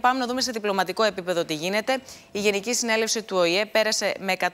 Πάμε να δούμε σε διπλωματικό επίπεδο τι γίνεται. Η Γενική Συνέλευση του ΟΗΕ πέρασε με 141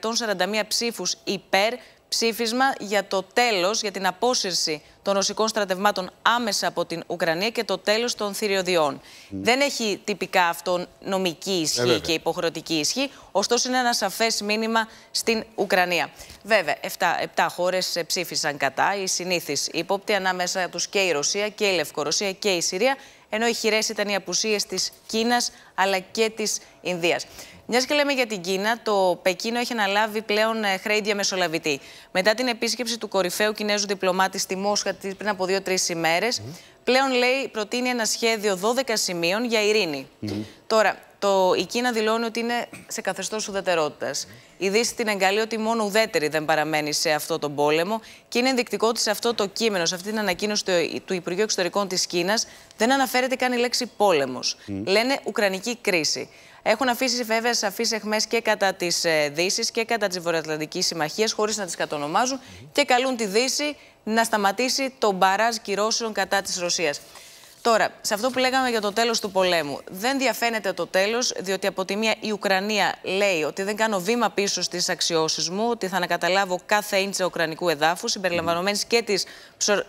ψήφους υπέρ ψήφισμα για το τέλος, για την απόσυρση των ρωσικών στρατευμάτων άμεσα από την Ουκρανία και το τέλος των θηριωδιών. Ναι. Δεν έχει τυπικά αυτό νομική ισχύ ε, και υποχρεωτική ισχύ, ωστόσο είναι ένα σαφές μήνυμα στην Ουκρανία. Βέβαια, 7, 7 χώρες ψήφισαν κατά, Οι συνήθεις ύποπτη ανάμεσα τους και η Ρωσία και η Λευκορωσία και η Συρία ενώ οι χειρές ήταν οι απουσίες της Κίνας αλλά και της Ινδίας. Μιας και λέμε για την Κίνα, το Πεκίνο έχει αναλάβει πλέον ε, χρέη διαμεσολαβητή. Μετά την επίσκεψη του κορυφαίου Κινέζου διπλωμάτη στη Μόσχα πριν από δύο-τρει ημέρες, πλέον λέει προτείνει ένα σχέδιο 12 σημείων για ειρήνη. Τώρα, το, η Κίνα δηλώνει ότι είναι σε καθεστώς ουδετερότητας. Η Δύση την εγκαλεί ότι μόνο ουδέτερη δεν παραμένει σε αυτό τον πόλεμο και είναι ενδεικτικό ότι σε αυτό το κείμενο, σε αυτή την ανακοίνωση του, του Υπουργείου Εξωτερικών της Κίνας, δεν αναφέρεται καν η λέξη πόλεμος. Λένε Ουκρανική κρίση. Έχουν αφήσει βέβαια σαφείς αιχμές και κατά της ε, Δύσης και κατά της Βορειοατλαντικής Συμμαχίας, χωρίς να τις κατονομάζουν, και καλούν τη Δύση να σταματήσει τον μπαράζ κυρώσεων κατά της Ρωσίας. Τώρα, σε αυτό που λέγαμε για το τέλος του πολέμου, δεν διαφαίνεται το τέλος, διότι από τη μία η Ουκρανία λέει ότι δεν κάνω βήμα πίσω στις αξιώσεις μου, ότι θα ανακαταλάβω κάθε ίντσα ουκρανικού εδάφους, συμπεριλαμβανομένης και της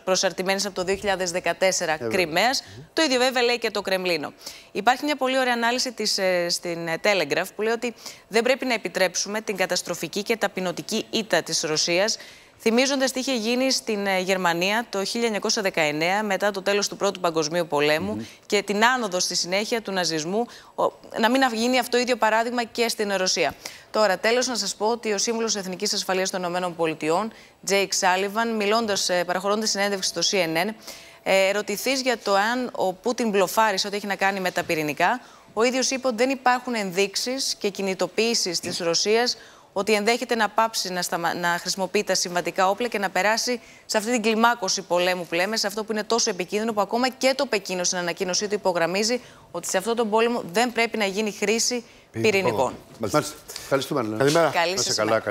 προσαρτημένης από το 2014 Κρυμαία. Το ίδιο βέβαια λέει και το Κρεμλίνο. Υπάρχει μια πολύ ωραία ανάλυση της, ε, στην ε, Telegraph που λέει ότι δεν πρέπει να επιτρέψουμε την καταστροφική και ταπεινωτική ήττα της Ρωσίας Θυμίζοντα τι είχε γίνει στην ε, Γερμανία το 1919 μετά το τέλος του Πρώτου Παγκοσμίου Πολέμου και την άνοδο στη συνέχεια του ναζισμού, να μην γίνει αυτό ίδιο παράδειγμα και στην Ρωσία. Τώρα, τέλος, να σας πω ότι ο Σύμβουλος Εθνικής Ασφαλείας των ΗΠΑ, Τζέικ Σάλιβαν, μιλώντας, ε, παραχωρώντας συνέντευξη στο CNN, ε, ερωτηθείς για το αν ο Πούτιν μπλοφάρισε ό,τι έχει να κάνει με τα πυρηνικά. Ο ίδιος είπε ότι δεν υπάρχουν ενδείξεις και κινητοποίησεις της Ρωσίας ότι ενδέχεται να πάψει να, σταμα... να χρησιμοποιεί τα συμβατικά όπλα και να περάσει σε αυτή την κλιμάκωση πολέμου που λέμε, σε αυτό που είναι τόσο επικίνδυνο, που ακόμα και το Πεκίνο στην ανακοίνωσή του υπογραμμίζει ότι σε αυτόν τον πόλεμο δεν πρέπει να γίνει χρήση πυρηνικών. Μάλιστα. Ευχαριστούμε.